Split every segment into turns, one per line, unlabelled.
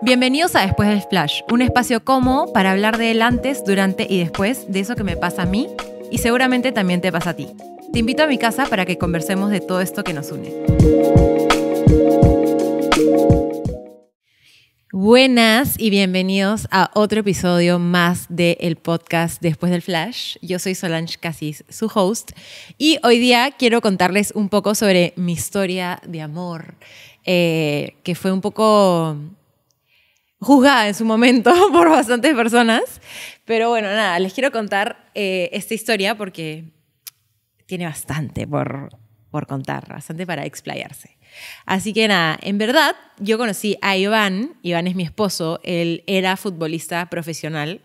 Bienvenidos a Después del Flash, un espacio cómodo para hablar del antes, durante y después de eso que me pasa a mí y seguramente también te pasa a ti. Te invito a mi casa para que conversemos de todo esto que nos une. Buenas y bienvenidos a otro episodio más del podcast Después del Flash. Yo soy Solange Casis, su host, y hoy día quiero contarles un poco sobre mi historia de amor, eh, que fue un poco juzgada en su momento por bastantes personas. Pero bueno, nada, les quiero contar eh, esta historia porque tiene bastante por, por contar, bastante para explayarse. Así que nada, en verdad yo conocí a Iván, Iván es mi esposo, él era futbolista profesional,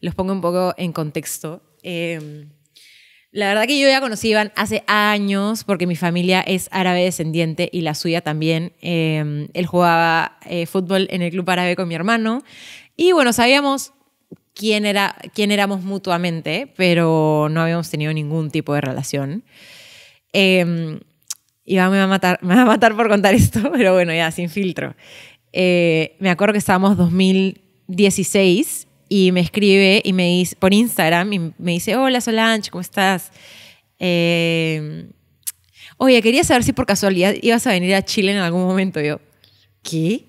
los pongo un poco en contexto. Em, la verdad que yo ya conocí a Iván hace años porque mi familia es árabe descendiente y la suya también. Em, él jugaba eh, fútbol en el club árabe con mi hermano y bueno, sabíamos quién, era, quién éramos mutuamente, pero no habíamos tenido ningún tipo de relación. Em, Iván me va, a matar, me va a matar por contar esto, pero bueno, ya, sin filtro. Eh, me acuerdo que estábamos 2016 y me escribe y me dice, por Instagram, y me dice, hola Solange, ¿cómo estás? Em, Oye, quería saber si por casualidad ibas a venir a Chile en algún momento. yo, ¿qué?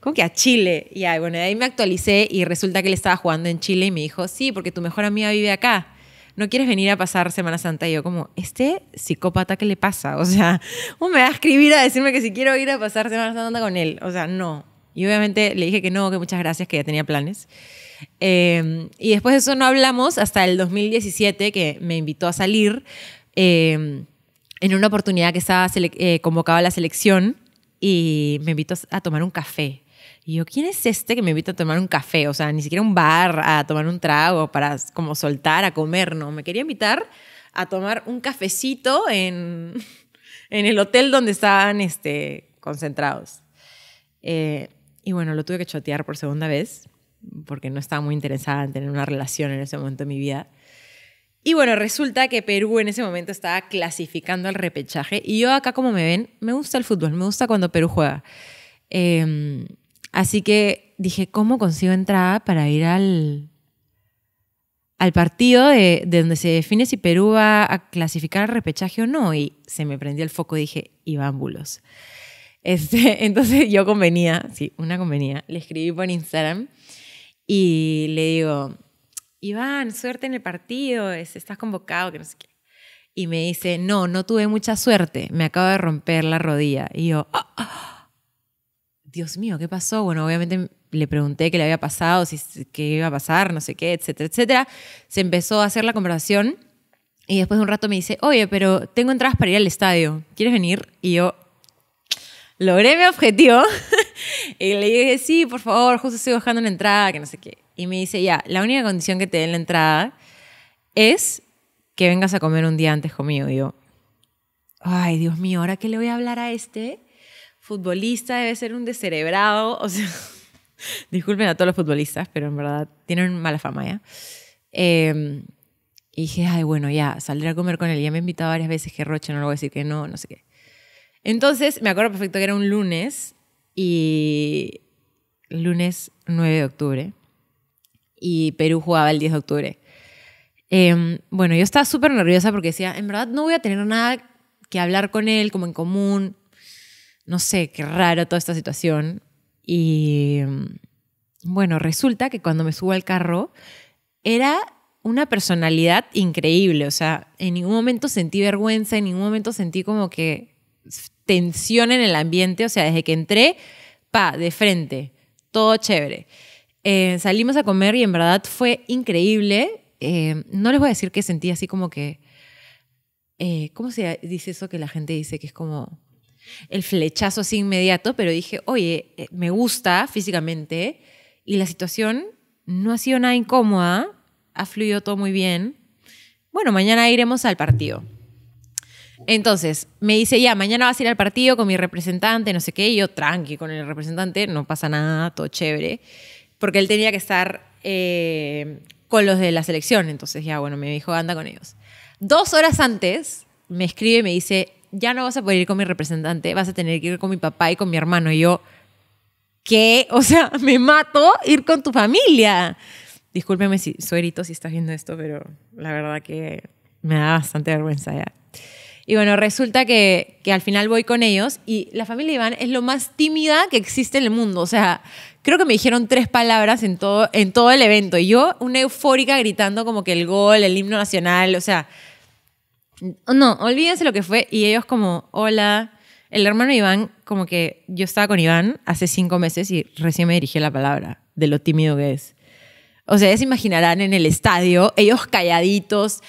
¿Cómo que a Chile? Y ahí, bueno, ahí me actualicé y resulta que él estaba jugando en Chile y me dijo, sí, porque tu mejor amiga vive acá. ¿No quieres venir a pasar Semana Santa? Y yo como, ¿este psicópata qué le pasa? O sea, ¿cómo me va a escribir a decirme que si quiero ir a pasar Semana Santa con él? O sea, no, y obviamente le dije que no, que muchas gracias, que ya tenía planes. Em, y después de eso no hablamos hasta el 2017, que me invitó a salir em, en una oportunidad que estaba eh, convocada a la selección y me invitó a tomar un café. Y yo, ¿quién es este que me invita a tomar un café? O sea, ni siquiera un bar, a tomar un trago, para como soltar, a comer, no. Me quería invitar a tomar un cafecito en, el hotel donde estaban este, concentrados. Eh, y bueno, lo tuve que chotear por segunda vez, porque no estaba muy interesada en tener una relación en ese momento de mi vida. Y bueno, resulta que Perú en ese momento estaba clasificando al repechaje. Y yo acá, como me ven, me gusta el fútbol, me gusta cuando Perú juega. Em, así que dije, ¿cómo consigo entrada para ir al, al partido de, donde se define si Perú va a clasificar al repechaje o no? Y se me prendió el foco y dije, Iván Bulos. Este, entonces yo convenía, sí, una convenía, le escribí por Instagram y le digo, Iván, suerte en el partido, este, estás convocado, que no sé qué. Y me dice, no, no tuve mucha suerte, me acabo de romper la rodilla. Y yo, ah, Dios mío, ¿qué pasó? Bueno, obviamente le pregunté qué le había pasado, si, qué iba a pasar, no sé qué, etcétera, etcétera. Se empezó a hacer la conversación y después de un rato me dice, oye, pero tengo entradas para ir al estadio, ¿quieres venir? Y yo, logré mi objetivo. y le dije, sí, por favor, justo estoy bajando la entrada, que no sé qué. Y me dice, ya, la única condición que te den la entrada es que vengas a comer un día antes conmigo. Y yo, ay, Dios mío, ¿ahora qué le voy a hablar a este? Futbolista debe ser un descerebrado. O sea, disculpen a todos los futbolistas, pero en verdad tienen mala fama ya. Em, y dije, ay, bueno, ya, saldré a comer con él. Ya me ha invitado varias veces que Roche, no le voy a decir que no, no sé qué. Entonces, me acuerdo perfecto que era un lunes y lunes 9 de octubre y Perú jugaba el 10 de octubre. Em, bueno, yo estaba súper nerviosa porque decía, en verdad no voy a tener nada que hablar con él como en común. No sé, qué raro toda esta situación. Y em, bueno, resulta que cuando me subo al carro era una personalidad increíble, o sea, en ningún momento sentí vergüenza, en ningún momento sentí como que tensión en el ambiente, o sea, desde que entré, pa, de frente, todo chévere. Eh, salimos a comer y en verdad fue increíble. Eh, no les voy a decir que sentí así como que, eh, ¿cómo se dice eso que la gente dice que es como el flechazo así inmediato? Pero dije, oye, me gusta físicamente y la situación no ha sido nada incómoda, ha fluido todo muy bien. Bueno, mañana iremos al partido. Entonces, me dice, ya, mañana vas a ir al partido con mi representante, no sé qué, y yo tranqui con el representante, no pasa nada, todo chévere, porque él tenía que estar eh, con los de la selección, entonces ya, bueno, me dijo, anda con ellos. Dos horas antes, me escribe y me dice, ya no vas a poder ir con mi representante, vas a tener que ir con mi papá y con mi hermano, y yo, ¿qué? O sea, me mato ir con tu familia. Discúlpeme si suerito si estás viendo esto, pero la verdad que me da bastante vergüenza ya. Y bueno, resulta que, al final voy con ellos y la familia Iván es lo más tímida que existe en el mundo. O sea, creo que me dijeron tres palabras en todo, en todo el evento. Y yo, una eufórica gritando como que el gol, el himno nacional, o sea. No, olvídense lo que fue. Y ellos, como, hola. El hermano Iván, como que yo estaba con Iván hace cinco meses y recién me dirigió la palabra de lo tímido que es. O sea, ya se imaginarán en el estadio, ellos calladitos,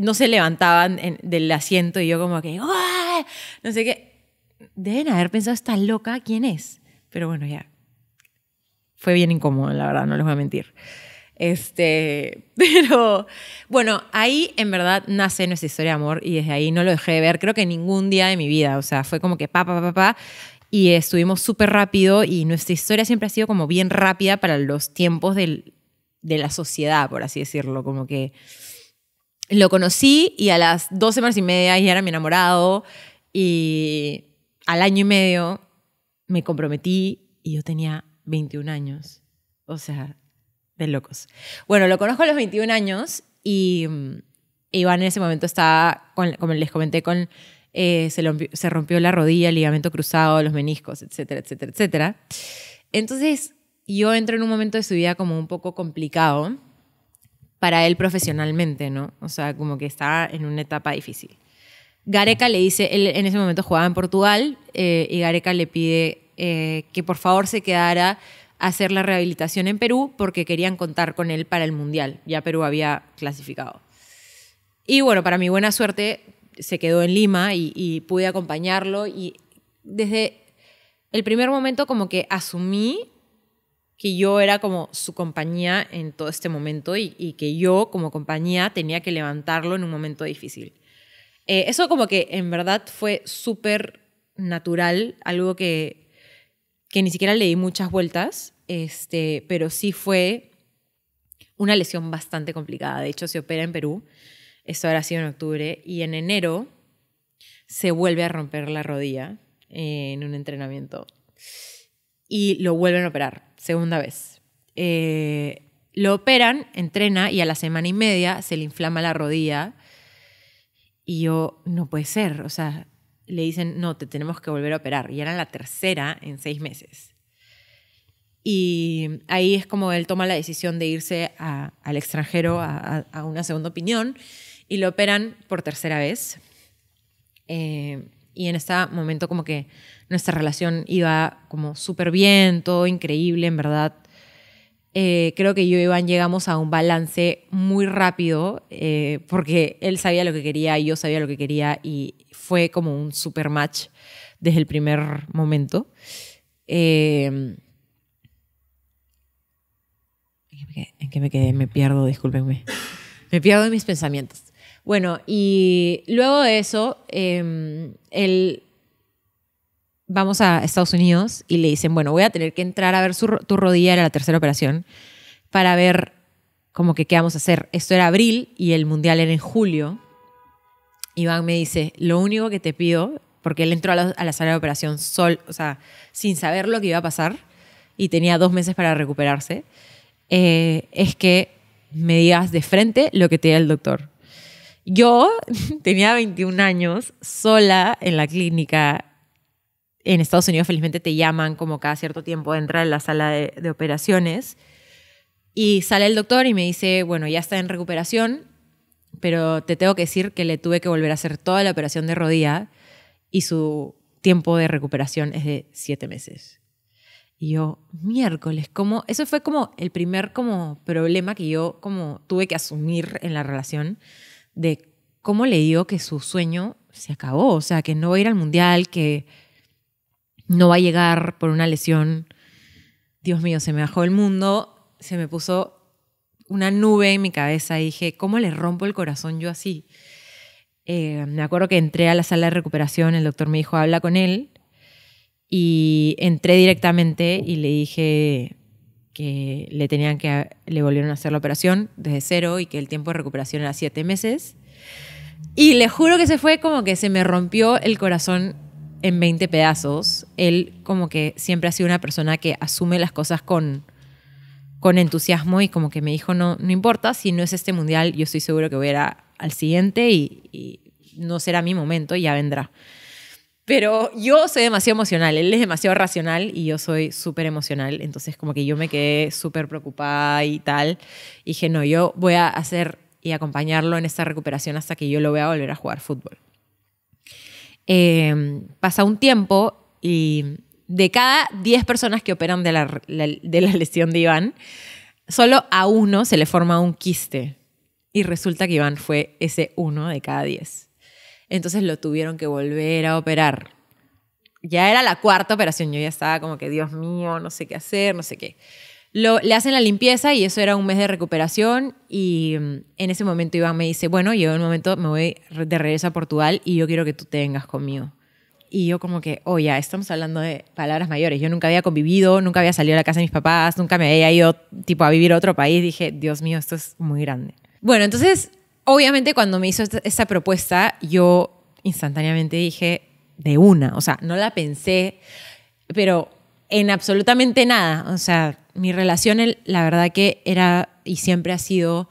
no se levantaban del asiento y yo como que, ah", no sé qué. Deben haber pensado, está loca, ¿quién es? Pero bueno, ya. Fue bien incómodo, la verdad, no les voy a mentir. Este, pero bueno, ahí en verdad nace nuestra historia de amor y desde ahí no lo dejé de ver, creo que ningún día de mi vida, o sea, fue como que pa, pa, pa, y estuvimos súper rápido y nuestra historia siempre ha sido como bien rápida para los tiempos de la sociedad, por así decirlo, como que lo conocí y a las dos semanas y media ya era mi enamorado y al año y medio me comprometí y yo tenía 21 años. O sea, de locos. Bueno, lo conozco a los 21 años y mm, Iván en ese momento estaba, como les comenté, con eh, se, rompió, se, rompió, la rodilla, el ligamento cruzado, los meniscos, etcétera, etcétera, etcétera. Entonces, yo entro en un momento de su vida como un poco complicado para él profesionalmente, ¿no? O sea, como que está en una etapa difícil. Gareca le dice, él en ese momento jugaba en Portugal eh, y Gareca le pide eh, que por favor se quedara a hacer la rehabilitación en Perú porque querían contar con él para el Mundial. Ya Perú había clasificado. Y bueno, para mi buena suerte se quedó en Lima y, y pude acompañarlo y desde el primer momento como que asumí que yo era como su compañía en todo este momento y, que yo como compañía tenía que levantarlo en un momento difícil. Eh, eso como que en verdad fue súper natural, algo que, que ni siquiera le di muchas vueltas, este, pero sí fue una lesión bastante complicada. De hecho, se opera en Perú, esto habrá sido en octubre, y en enero se vuelve a romper la rodilla eh, en un entrenamiento y lo vuelven a operar, segunda vez. Eh, lo operan, entrena y a la semana y media se le inflama la rodilla. Y yo, no puede ser. O sea, le dicen, no, te tenemos que volver a operar. Y era la tercera en seis meses. Y ahí es como él toma la decisión de irse al extranjero a, una segunda opinión y lo operan por tercera vez. Eh, y en este momento como que nuestra relación iba como súper bien, todo increíble, en verdad. Eh, creo que yo y Iván llegamos a un balance muy rápido eh, porque él sabía lo que quería y yo sabía lo que quería y fue como un super match desde el primer momento. Eh, ¿En qué me quedé? Me pierdo, discúlpenme. Me pierdo en mis pensamientos. Bueno, y luego de eso, em, él vamos a Estados Unidos y le dicen, bueno, voy a tener que entrar a ver tu rodilla, era la tercera operación, para ver como que qué vamos a hacer. Esto era abril y el mundial era en julio. Iván me dice, lo único que te pido, porque él entró a la, sala de operación sol, o sea, sin saber lo que iba a pasar y tenía dos meses para recuperarse, eh, es que me digas de frente lo que te da el doctor. Yo tenía 21 años, sola en la clínica, en Estados Unidos felizmente te llaman como cada cierto tiempo, entrar en la sala de, de operaciones y sale el doctor y me dice, bueno, ya está en recuperación, pero te tengo que decir que le tuve que volver a hacer toda la operación de rodilla y su tiempo de recuperación es de siete meses. Y yo, miércoles, como Eso fue como el primer como problema que yo como tuve que asumir en la relación de cómo le digo que su sueño se acabó, o sea, que no va a ir al mundial, que no va a llegar por una lesión. Dios mío, se me bajó el mundo, se me puso una nube en mi cabeza y dije, ¿cómo le rompo el corazón yo así? Eh, me acuerdo que entré a la sala de recuperación, el doctor me dijo, habla con él, y entré directamente y le dije que le tenían que, le volvieron a hacer la operación desde cero y que el tiempo de recuperación era siete meses. Y le juro que se fue como que se me rompió el corazón en 20 pedazos, él como que siempre ha sido una persona que asume las cosas con, con entusiasmo y como que me dijo, no, no importa, si no es este mundial, yo estoy seguro que voy a ir al siguiente y, y, no será mi momento y ya vendrá. Pero yo soy demasiado emocional, él es demasiado racional y yo soy súper emocional, entonces como que yo me quedé súper preocupada y tal. Y dije, no, yo voy a hacer y acompañarlo en esta recuperación hasta que yo lo vea volver a jugar fútbol. Em, pasa un tiempo y de cada 10 personas que operan de la, de la lesión de Iván, solo a uno se le forma un quiste. Y resulta que Iván fue ese uno de cada 10. Entonces lo tuvieron que volver a operar. Ya era la cuarta operación, yo ya estaba como que, Dios mío, no sé qué hacer, no sé qué. Lo, le hacen la limpieza y eso era un mes de recuperación y mm, en ese momento Iván me dice, bueno, en un momento, me voy de regreso a Portugal y yo quiero que tú tengas conmigo. Y yo como que, oh ya, estamos hablando de palabras mayores. Yo nunca había convivido, nunca había salido a la casa de mis papás, nunca me había ido tipo a vivir a otro país. Dije, Dios mío, esto es muy grande. Bueno, entonces, obviamente cuando me hizo esta propuesta, yo instantáneamente dije, de una, o sea, no la pensé, pero en absolutamente nada. O sea, mi relación, la verdad que era y siempre ha sido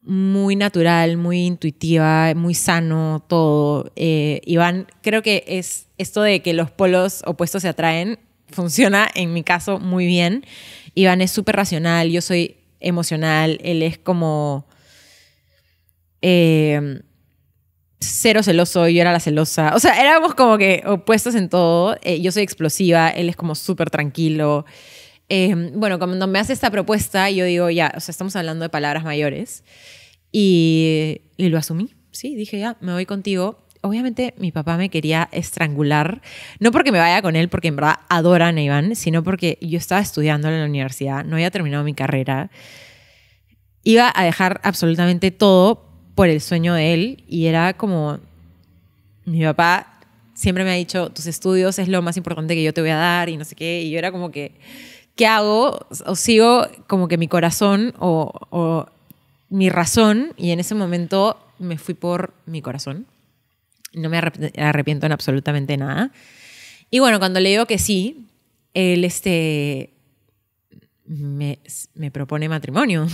muy natural, muy intuitiva, muy sano, todo. Eh, Iván, creo que es esto de que los polos opuestos se atraen, funciona en mi caso muy bien. Iván es súper racional, yo soy emocional, él es como eh, cero celoso, yo era la celosa. O sea, éramos como que opuestos en todo. Eh, yo soy explosiva, él es como súper tranquilo. Em, bueno, cuando me hace esta propuesta, yo digo, ya, o sea, estamos hablando de palabras mayores. Y, lo asumí, sí, dije, ya, me voy contigo. Obviamente mi papá me quería estrangular, no porque me vaya con él, porque en verdad adora a Iván, sino porque yo estaba estudiando en la universidad, no había terminado mi carrera. Iba a dejar absolutamente todo por el sueño de él y era como, mi papá siempre me ha dicho, tus estudios es lo más importante que yo te voy a dar y no sé qué, y yo era como que ¿qué hago? O sigo como que mi corazón o, mi razón, y en ese momento me fui por mi corazón. No me arrepiento en absolutamente nada. Y bueno, cuando le digo que sí, él este, me, propone matrimonio.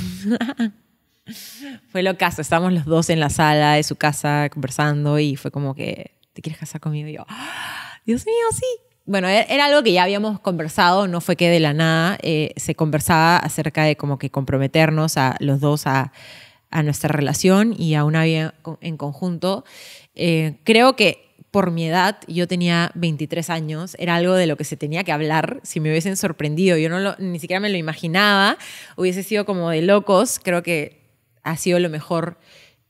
fue lo caso, estábamos los dos en la sala de su casa conversando y fue como que, ¿te quieres casar conmigo? Y yo, ¡Ah! Dios mío, sí bueno, e-, era algo que ya habíamos conversado, no fue que de la nada eh, se conversaba acerca de como que comprometernos a los dos a, nuestra relación y a una en conjunto. Eh, creo que por mi edad, yo tenía 23 años, era algo de lo que se tenía que hablar, si me hubiesen sorprendido, yo no lo, ni siquiera me lo imaginaba, hubiese sido como de locos, creo que ha sido lo mejor.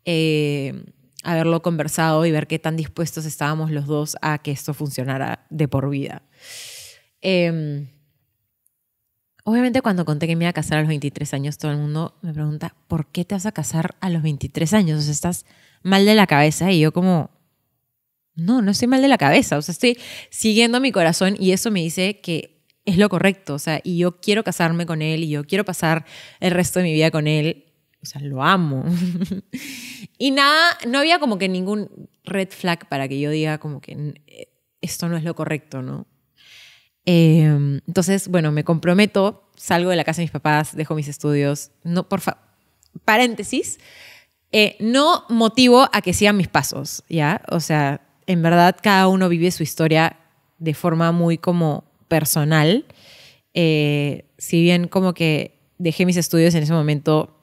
Eh, haberlo conversado y ver qué tan dispuestos estábamos los dos a que esto funcionara de por vida. Em, obviamente cuando conté que me iba a casar a los 23 años, todo el mundo me pregunta, ¿por qué te vas a casar a los 23 años? O sea, estás mal de la cabeza y yo como, no, no estoy mal de la cabeza, o sea, estoy siguiendo mi corazón y eso me dice que es lo correcto, o sea, y yo quiero casarme con él y yo quiero pasar el resto de mi vida con él o sea, lo amo. y nada, no había como que ningún red flag para que yo diga como que eh, esto no es lo correcto, ¿no? Em, entonces, bueno, me comprometo, salgo de la casa de mis papás, dejo mis estudios, no, por paréntesis, eh, no motivo a que sigan mis pasos, ¿ya? O sea, en verdad cada uno vive su historia de forma muy como personal. Eh, si bien como que dejé mis estudios en ese momento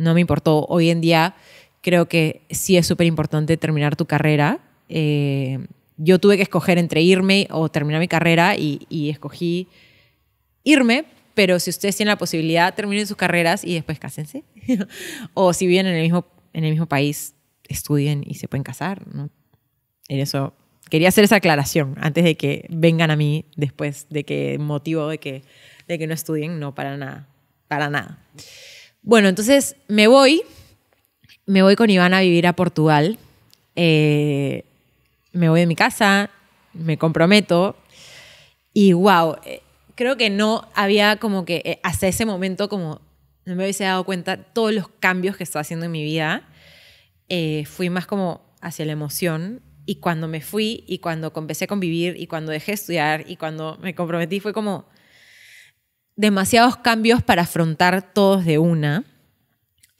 no me importó. Hoy en día creo que sí es súper importante terminar tu carrera. Eh, yo tuve que escoger entre irme o terminar mi carrera y, escogí irme, pero si ustedes tienen la posibilidad, terminen sus carreras y después cásense. o si viven en el, mismo, en el mismo país, estudien y se pueden casar. En eso quería hacer esa aclaración antes de que vengan a mí después de que motivo de que, de que no estudien, no para nada, para nada. Bueno, entonces me voy, me voy con Iván a vivir a Portugal, eh, me voy de mi casa, me comprometo y wow, eh, creo que no había como que eh, hasta ese momento como no me hubiese dado cuenta todos los cambios que estaba haciendo en mi vida. fui más como hacia la emoción y cuando me fui y cuando comencé a convivir y cuando dejé de estudiar y cuando me comprometí fue como demasiados cambios para afrontar todos de una.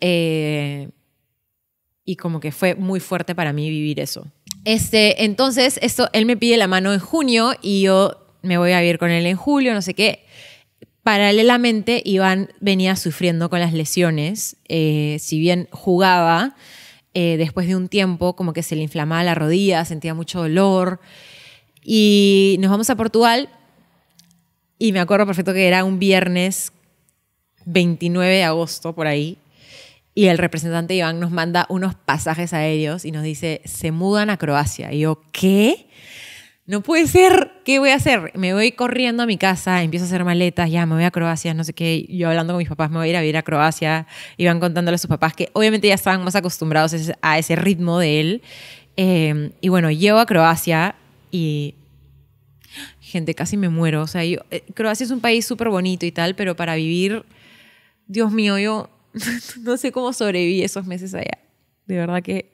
Eh, y como que fue muy fuerte para mí vivir eso. Este, entonces, esto, él me pide la mano en junio y yo me voy a vivir con él en julio, no sé qué. Paralelamente, Iván venía sufriendo con las lesiones. Eh, si bien jugaba, eh, después de un tiempo como que se le inflamaba la rodilla, sentía mucho dolor. Y nos vamos a Portugal y me acuerdo perfecto que era un viernes 29 de agosto, por ahí. Y el representante Iván nos manda unos pasajes aéreos y nos dice, se mudan a Croacia. Y yo, ¿qué? No puede ser, ¿qué voy a hacer? Me voy corriendo a mi casa, empiezo a hacer maletas, ya me voy a Croacia, no sé qué. Yo hablando con mis papás, me voy a ir a vivir a Croacia. Iban contándole a sus papás que obviamente ya estaban más acostumbrados a ese ritmo de él. Eh, y bueno, llego a Croacia y gente, casi me muero. O sea, eh, Croacia es un país súper bonito y tal, pero para vivir, Dios mío, yo no sé cómo sobreviví esos meses allá. De verdad que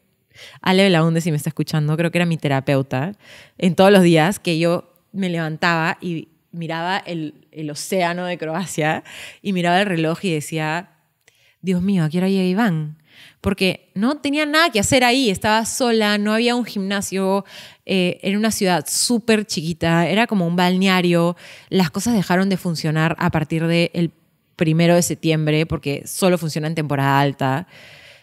Ale Belaunde, si me está escuchando, creo que era mi terapeuta, en todos los días que yo me levantaba y miraba el, el océano de Croacia y miraba el reloj y decía, Dios mío, ¿a qué hora llega Iván? porque no tenía nada que hacer ahí, estaba sola, no había un gimnasio, eh, era una ciudad súper chiquita, era como un balneario, las cosas dejaron de funcionar a partir del primero de septiembre, porque solo funciona en temporada alta.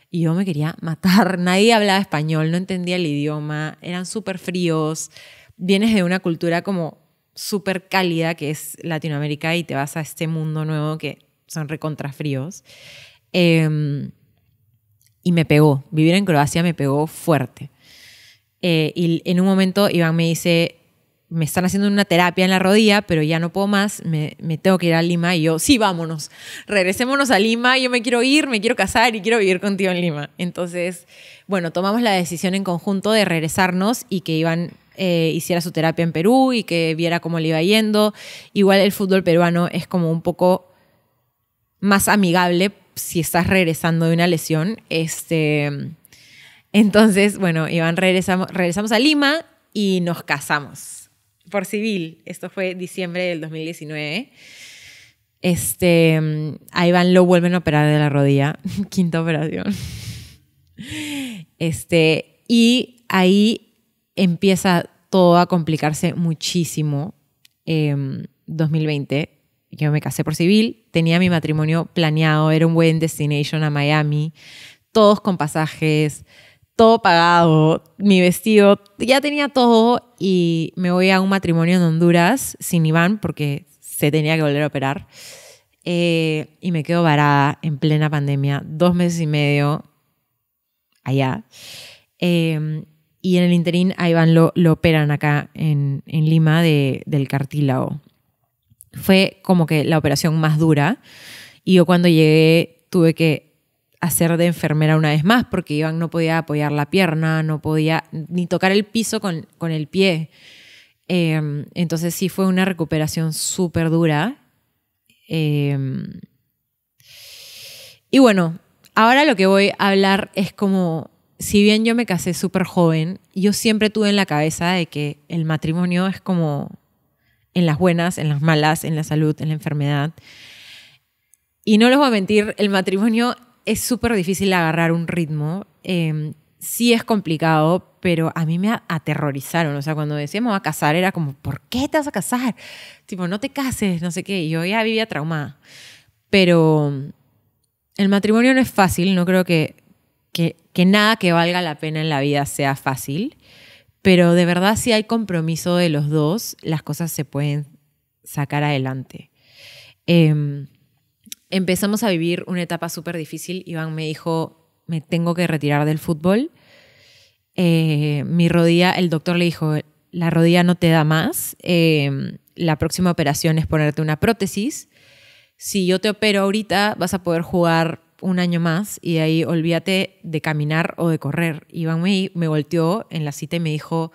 Y yo me quería matar, nadie hablaba español, no entendía el idioma, eran súper fríos, vienes de una cultura como súper cálida que es Latinoamérica y te vas a este mundo nuevo que son recontrafríos. Eh, em, y me pegó. Vivir en Croacia me pegó fuerte. Eh, y en un momento Iván me dice, me están haciendo una terapia en la rodilla, pero ya no puedo más, me, tengo que ir a Lima. Y yo, sí, vámonos, regresémonos a Lima, yo me quiero ir, me quiero casar y quiero vivir contigo en Lima. Entonces, bueno, tomamos la decisión en conjunto de regresarnos y que Iván eh, hiciera su terapia en Perú y que viera cómo le iba yendo. Igual el fútbol peruano es como un poco más amigable si estás regresando de una lesión. Este, entonces, bueno, Iván, regresamos, regresamos a Lima y nos casamos por civil. Esto fue diciembre del 2019. Este, a Iván lo vuelven a operar de la rodilla, quinta operación. Este, y ahí empieza todo a complicarse muchísimo. en em, 2020 yo me casé por civil, tenía mi matrimonio planeado, era un buen destination a Miami, todos con pasajes, todo pagado, mi vestido, ya tenía todo y me voy a un matrimonio en Honduras sin Iván porque se tenía que volver a operar. Eh, y me quedo varada en plena pandemia, dos meses y medio allá. Em, y en el interín a Iván lo, lo operan acá en, Lima del cartílago fue como que la operación más dura. Y yo cuando llegué tuve que hacer de enfermera una vez más porque Iván no podía apoyar la pierna, no podía ni tocar el piso con, el pie. Em, entonces sí fue una recuperación súper dura. Em, y bueno, ahora lo que voy a hablar es como, si bien yo me casé súper joven, yo siempre tuve en la cabeza de que el matrimonio es como en las buenas, en las malas, en la salud, en la enfermedad. Y no les voy a mentir, el matrimonio es súper difícil agarrar un ritmo. Em, sí es complicado, pero a mí me aterrorizaron. O sea, cuando decíamos a casar, era como, ¿por qué te vas a casar? Tipo, no te cases, no sé qué. Y yo ya vivía traumada. Pero el matrimonio no es fácil. No creo que, que nada que valga la pena en la vida sea fácil. Pero de verdad, si hay compromiso de los dos, las cosas se pueden sacar adelante. Em, empezamos a vivir una etapa súper difícil. Iván me dijo, me tengo que retirar del fútbol. Eh, mi rodilla, el doctor le dijo, la rodilla no te da más. Em, la próxima operación es ponerte una prótesis. Si yo te opero ahorita, vas a poder jugar un año más y ahí olvídate de caminar o de correr. Iván me, me volteó en la cita y me dijo,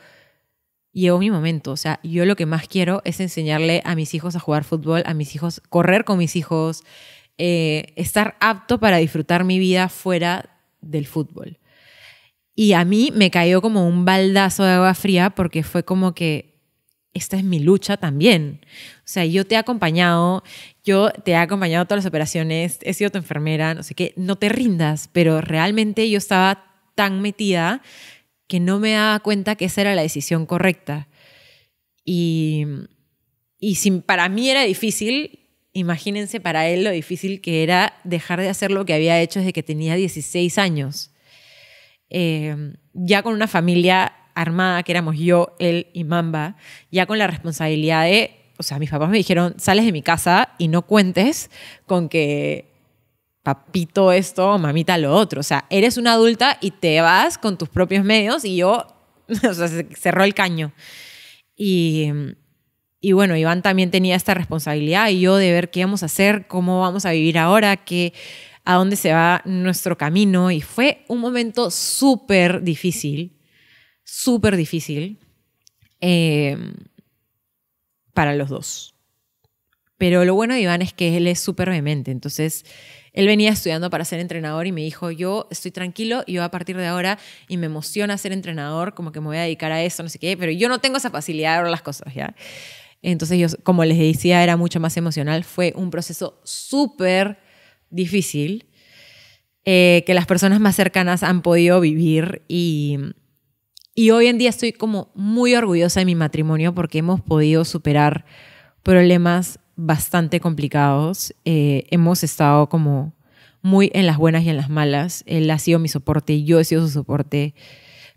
llegó mi momento, o sea, yo lo que más quiero es enseñarle a mis hijos a jugar fútbol, a mis hijos, correr con mis hijos, eh, estar apto para disfrutar mi vida fuera del fútbol. Y a mí me cayó como un baldazo de agua fría porque fue como que esta es mi lucha también. O sea, yo te he acompañado, yo te he acompañado a todas las operaciones, he sido tu enfermera, no sé qué, no te rindas, pero realmente yo estaba tan metida que no me daba cuenta que esa era la decisión correcta. Y, y para mí era difícil, imagínense para él lo difícil que era dejar de hacer lo que había hecho desde que tenía 16 años. Eh, ya con una familia armada, que éramos yo, él y Mamba, ya con la responsabilidad de, o sea, mis papás me dijeron, sales de mi casa y no cuentes con que papito esto, mamita lo otro. O sea, eres una adulta y te vas con tus propios medios y yo, o sea, cerró el caño. Y, bueno, Iván también tenía esta responsabilidad y yo de ver qué vamos a hacer, cómo vamos a vivir ahora, qué, a dónde se va nuestro camino. Y fue un momento súper difícil súper difícil eh, para los dos. Pero lo bueno de Iván es que él es súper vehemente. Entonces, él venía estudiando para ser entrenador y me dijo, yo estoy tranquilo, yo a partir de ahora, y me emociona ser entrenador, como que me voy a dedicar a eso, no sé qué, pero yo no tengo esa facilidad de ver las cosas, ¿ya? Entonces, yo, como les decía, era mucho más emocional. Fue un proceso súper difícil eh, que las personas más cercanas han podido vivir y y hoy en día estoy como muy orgullosa de mi matrimonio porque hemos podido superar problemas bastante complicados. Eh, hemos estado como muy en las buenas y en las malas. Él ha sido mi soporte, y yo he sido su soporte.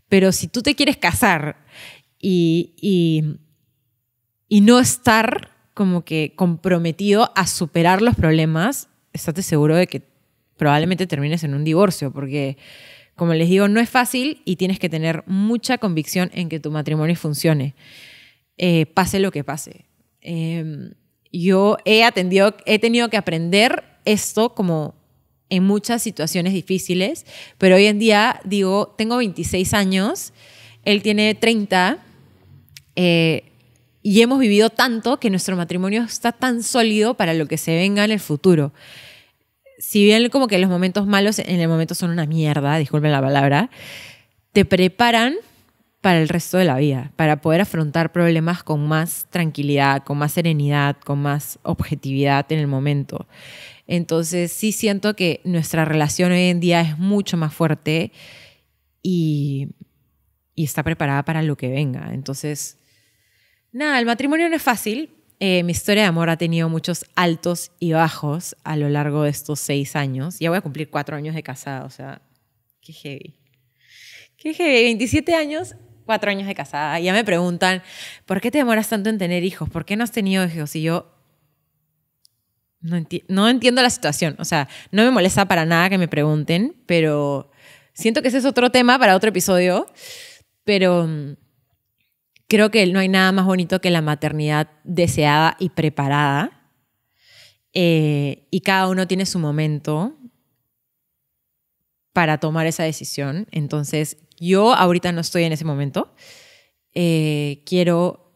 Pero si tú te quieres casar y, y, y no estar como que comprometido a superar los problemas, estate seguro de que probablemente termines en un divorcio porque como les digo, no es fácil y tienes que tener mucha convicción en que tu matrimonio funcione, eh, pase lo que pase. Em, yo he, atendido, he tenido que aprender esto como en muchas situaciones difíciles, pero hoy en día digo, tengo 26 años, él tiene 30 eh, y hemos vivido tanto que nuestro matrimonio está tan sólido para lo que se venga en el futuro si bien como que los momentos malos en el momento son una mierda, disculpen la palabra, te preparan para el resto de la vida, para poder afrontar problemas con más tranquilidad, con más serenidad, con más objetividad en el momento. Entonces sí siento que nuestra relación hoy en día es mucho más fuerte y, y está preparada para lo que venga. Entonces, nada, el matrimonio no es fácil, eh, mi historia de amor ha tenido muchos altos y bajos a lo largo de estos seis años. Ya voy a cumplir cuatro años de casada, o sea, qué heavy. Qué heavy, 27 años, cuatro años de casada. Ya me preguntan, ¿por qué te demoras tanto en tener hijos? ¿Por qué no has tenido hijos? Y yo no, no entiendo la situación. O sea, no me molesta para nada que me pregunten, pero siento que ese es otro tema para otro episodio. Pero mm, Creo que no hay nada más bonito que la maternidad deseada y preparada. Eh, y cada uno tiene su momento para tomar esa decisión. Entonces, yo ahorita no estoy en ese momento. Eh, quiero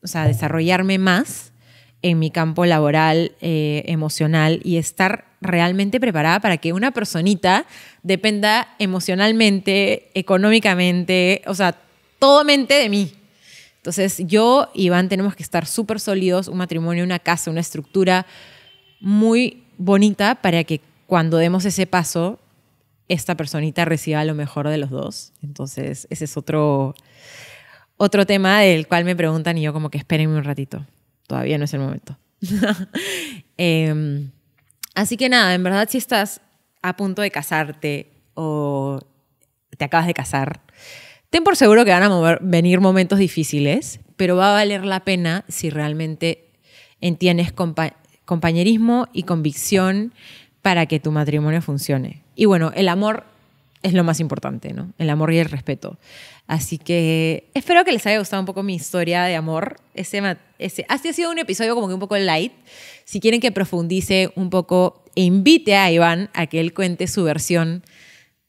o sea, desarrollarme más en mi campo laboral, eh, emocional y estar realmente preparada para que una personita dependa emocionalmente, económicamente, o sea, todo mente de mí. Entonces, yo y Iván tenemos que estar súper sólidos, un matrimonio, una casa, una estructura muy bonita para que cuando demos ese paso, esta personita reciba lo mejor de los dos. Entonces, ese es otro, otro tema del cual me preguntan y yo como que espérenme un ratito. Todavía no es el momento. Em, así que nada, en verdad si estás a punto de casarte o te acabas de casar, Ten por seguro que van a venir momentos difíciles, pero va a valer la pena si realmente entiendes compañerismo y convicción para que tu matrimonio funcione. Y bueno, el amor es lo más importante, ¿no? El amor y el respeto. Así que espero que les haya gustado un poco mi historia de amor. Ese, ese, así ha sido un episodio como que un poco light. Si quieren que profundice un poco e invite a Iván a que él cuente su versión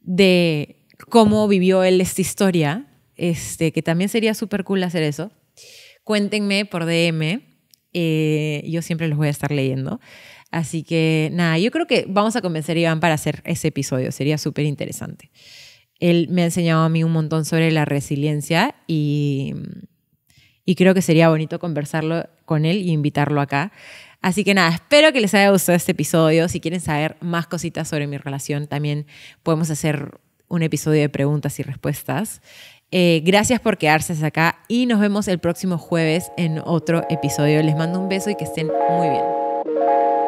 de cómo vivió él esta historia, este, que también sería súper cool hacer eso. Cuéntenme por DM, eh, yo siempre los voy a estar leyendo. Así que nada, yo creo que vamos a convencer a Iván para hacer ese episodio, sería súper interesante. Él me ha enseñado a mí un montón sobre la resiliencia y, y creo que sería bonito conversarlo con él y invitarlo acá. Así que nada, espero que les haya gustado este episodio. Si quieren saber más cositas sobre mi relación, también podemos hacer un episodio de preguntas y respuestas. Eh, gracias por quedarse acá y nos vemos el próximo jueves en otro episodio. Les mando un beso y que estén muy bien.